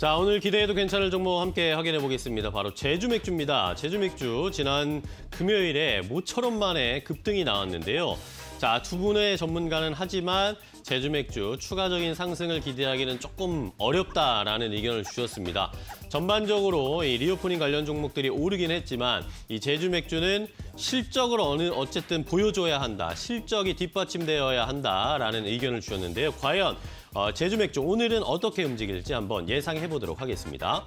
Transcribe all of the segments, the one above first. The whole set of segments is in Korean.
자, 오늘 기대해도 괜찮을 종목 함께 확인해 보겠습니다. 바로 제주 맥주입니다. 제주 맥주 지난 금요일에 모처럼 만에 급등이 나왔는데요. 자, 두 분의 전문가는 하지만 제주 맥주 추가적인 상승을 기대하기는 조금 어렵다라는 의견을 주셨습니다. 전반적으로 이 리오프닝 관련 종목들이 오르긴 했지만 이 제주 맥주는 실적을 어느 어쨌든 보여줘야 한다. 실적이 뒷받침되어야 한다라는 의견을 주셨는데요. 과연 어, 제주 맥주 오늘은 어떻게 움직일지 한번 예상해 보도록 하겠습니다.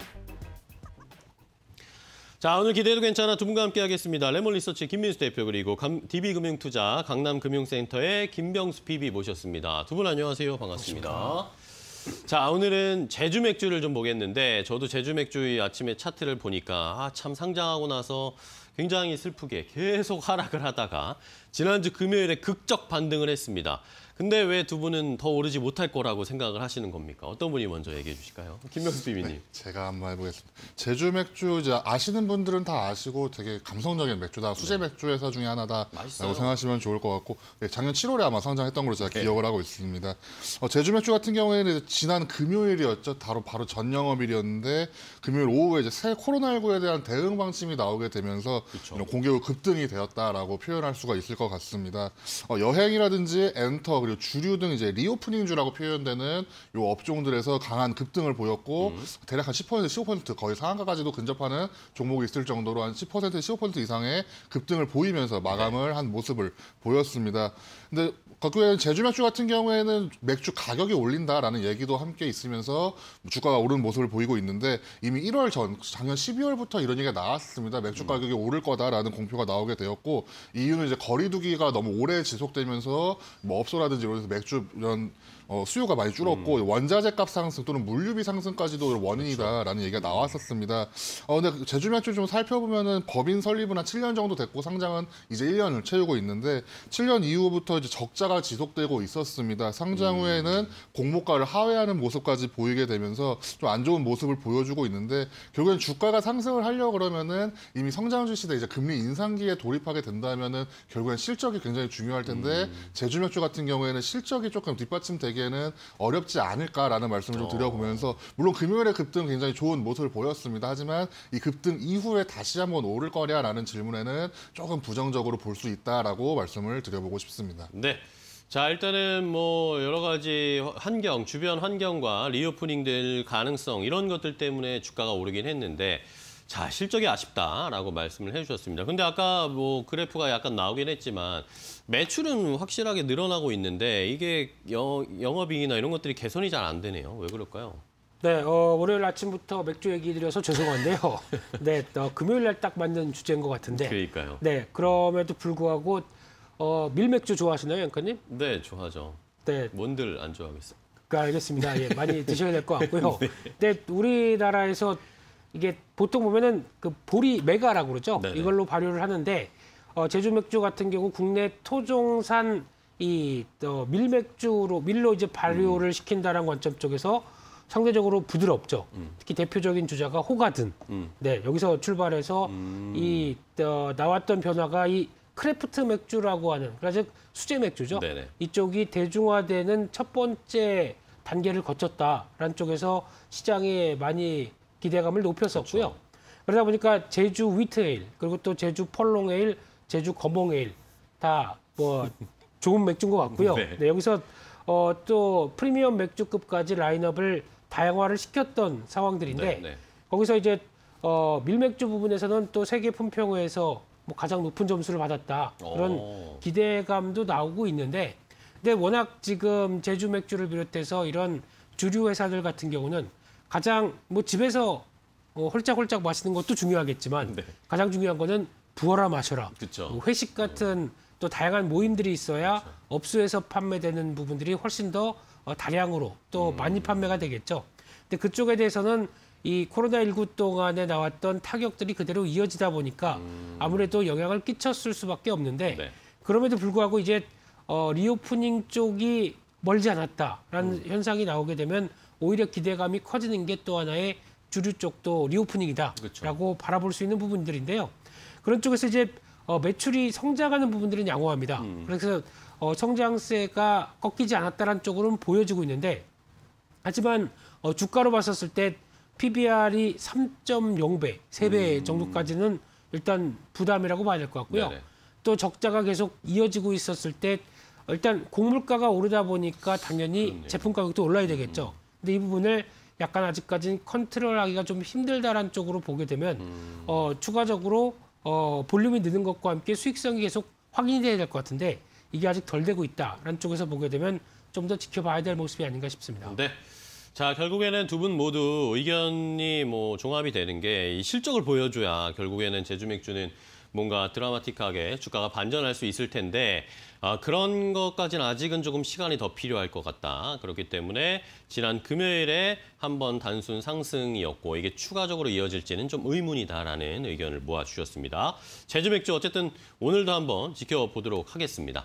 자 오늘 기대도 괜찮아 두 분과 함께하겠습니다. 레몬 리서치 김민수 대표 그리고 DB금융투자 강남금융센터의 김병수 PB 모셨습니다. 두 분 안녕하세요. 반갑습니다. 반갑습니다. 자 오늘은 제주 맥주를 좀 보겠는데 저도 제주 맥주의 아침에 차트를 보니까 아, 참 상장하고 나서 굉장히 슬프게 계속 하락을 하다가 지난주 금요일에 극적 반등을 했습니다. 근데 왜 두 분은 더 오르지 못할 거라고 생각을 하시는 겁니까? 어떤 분이 먼저 얘기해 주실까요? 김명수 네, 비비님. 네, 제가 한번 해보겠습니다. 제주 맥주 아시는 분들은 다 아시고 되게 감성적인 맥주다. 수제 네. 맥주 회사 중에 하나다라고 생각하시면 좋을 것 같고 네, 작년 7월에 아마 상장했던 걸로 제가 네. 기억을 하고 있습니다. 어, 제주 맥주 같은 경우에는 지난 금요일이었죠. 바로 바로 전 영업일이었는데 금요일 오후에 이제 새 코로나19에 대한 대응 방침이 나오게 되면서 해서 그렇 공격이 급등이 되었다라고 표현할 수가 있을 것 같습니다. 어, 여행이라든지 엔터 그리고 주류 등 이제 리오프닝주라고 표현되는 요 업종들에서 강한 급등을 보였고 음. 대략 한 10% 15% 거의 상한가까지도 근접하는 종목이 있을 정도로 한 10% 15% 이상의 급등을 보이면서 마감을 네. 한 모습을 보였습니다. 근데 결국에는 제주 맥주 같은 경우에는 맥주 가격이 올린다라는 얘기도 함께 있으면서 주가가 오른 모습을 보이고 있는데 이미 1월 전 작년 12월부터 이런 얘기가 나왔습니다. 맥주 음. 가격이 오른 오를 거다라는 공표가 나오게 되었고 이유는 이제 거리두기가 너무 오래 지속되면서 뭐 업소라든지 이런 데서 맥주 이런 어, 수요가 많이 줄었고 음. 원자재 값 상승 또는 물류비 상승까지도 원인이다라는 그렇죠. 얘기가 나왔었습니다. 어, 근데 그 제주면출 좀 살펴보면은 법인 설립은 한 7년 정도 됐고 상장은 이제 1년을 채우고 있는데 7년 이후부터 이제 적자가 지속되고 있었습니다. 상장 후에는 음. 공모가를 하회하는 모습까지 보이게 되면서 좀 안 좋은 모습을 보여주고 있는데 결국엔 주가가 상승을 하려 그러면은 이미 성장주 시대 이제 금리 인상기에 돌입하게 된다면은 결국엔 실적이 굉장히 중요할 텐데 음. 제주면출 같은 경우에는 실적이 조금 뒷받침되게 보기에는 어렵지 않을까라는 말씀을 좀 어. 드려보면서 물론 금요일에 급등 굉장히 좋은 모습을 보였습니다. 하지만 이 급등 이후에 다시 한번 오를 거냐라는 질문에는 조금 부정적으로 볼 수 있다라고 말씀을 드려보고 싶습니다. 네. 자 일단은 뭐 여러 가지 환경, 주변 환경과 리오프닝 될 가능성 이런 것들 때문에 주가가 오르긴 했는데 자, 실적이 아쉽다라고 말씀을 해주셨습니다. 근데 아까 뭐 그래프가 약간 나오긴 했지만 매출은 확실하게 늘어나고 있는데 이게 영업이익이나 이런 것들이 개선이 잘 안 되네요. 왜 그럴까요? 네, 어, 월요일 아침부터 맥주 얘기 드려서 죄송한데요. 네, 어, 금요일 날 딱 맞는 주제인 것 같은데. 그러니까요. 네, 그럼에도 불구하고 어, 밀맥주 좋아하시나요, 양카님? 네, 좋아하죠. 네. 뭔들 안 좋아하겠어요? 그, 알겠습니다. 예, 많이 드셔야 될 것 같고요. 네. 근 네, 우리나라에서 이게 보통 보면은 그 보리 메가라고 그러죠. 네네. 이걸로 발효를 하는데 어, 제주 맥주 같은 경우 국내 토종산 이 어, 밀맥주로 밀로 이제 발효를 음. 시킨다는 관점 쪽에서 상대적으로 부드럽죠. 음. 특히 대표적인 주자가 호가든. 음. 네, 여기서 출발해서 음. 이 어, 나왔던 변화가 이 크래프트 맥주라고 하는 그러니까 수제 맥주죠. 네네. 이쪽이 대중화되는 첫 번째 단계를 거쳤다라는 쪽에서 시장에 많이 기대감을 높였었고요. 그렇죠. 그러다 보니까 제주 위트에일 그리고 또 제주 펄롱에일, 제주 거몽에일 다뭐 좋은 맥주인 것 같고요. 네. 네, 여기서 어, 또 프리미엄 맥주급까지 라인업을 다양화를 시켰던 상황들인데 네, 네. 거기서 이제 어, 밀맥주 부분에서는 또 세계 품평회에서 뭐 가장 높은 점수를 받았다 그런 오. 어. 기대감도 나오고 있는데 근데 워낙 지금 제주 맥주를 비롯해서 이런 주류 회사들 같은 경우는 가장 뭐 집에서 어, 홀짝홀짝 마시는 것도 중요하겠지만 네. 가장 중요한 거는 부어라 마셔라. 그쵸. 뭐 회식 같은 또 다양한 모임들이 있어야 그쵸. 업소에서 판매되는 부분들이 훨씬 더 어, 다량으로 또 음. 많이 판매가 되겠죠. 근데 그쪽에 대해서는 이 코로나19 동안에 나왔던 타격들이 그대로 이어지다 보니까 음. 아무래도 영향을 끼쳤을 수밖에 없는데 네. 그럼에도 불구하고 이제 어, 리오프닝 쪽이 멀지 않았다라는 음. 현상이 나오게 되면 오히려 기대감이 커지는 게 또 하나의 주류 쪽도 리오프닝이다라고 그렇죠. 바라볼 수 있는 부분들인데요. 그런 쪽에서 이제 어, 매출이 성장하는 부분들은 양호합니다. 음. 그래서 어, 성장세가 꺾이지 않았다는 쪽으로는 보여지고 있는데 하지만 어, 주가로 봤었을 때 PBR이 3.0배, 3배 음. 정도까지는 일단 부담이라고 봐야 될 것 같고요. 네네. 또 적자가 계속 이어지고 있었을 때 일단 곡물가가 오르다 보니까 당연히 그렇네요. 제품 가격도 올라야 되겠죠. 음. 근데 이 부분을 약간 아직까지는 컨트롤하기가 좀 힘들다라는 쪽으로 보게 되면 음. 어, 추가적으로 어, 볼륨이 느는 것과 함께 수익성이 계속 확인이 돼야 될 것 같은데 이게 아직 덜 되고 있다라는 쪽에서 보게 되면 좀 더 지켜봐야 될 모습이 아닌가 싶습니다. 네. 자 결국에는 두 분 모두 의견이 뭐 종합이 되는 게 이 실적을 보여줘야 결국에는 제주 맥주는 뭔가 드라마틱하게 주가가 반전할 수 있을 텐데 아, 그런 것까지는 아직은 조금 시간이 더 필요할 것 같다. 그렇기 때문에 지난 금요일에 한번 단순 상승이었고 이게 추가적으로 이어질지는 좀 의문이다라는 의견을 모아주셨습니다. 제주 맥주 어쨌든 오늘도 한번 지켜보도록 하겠습니다.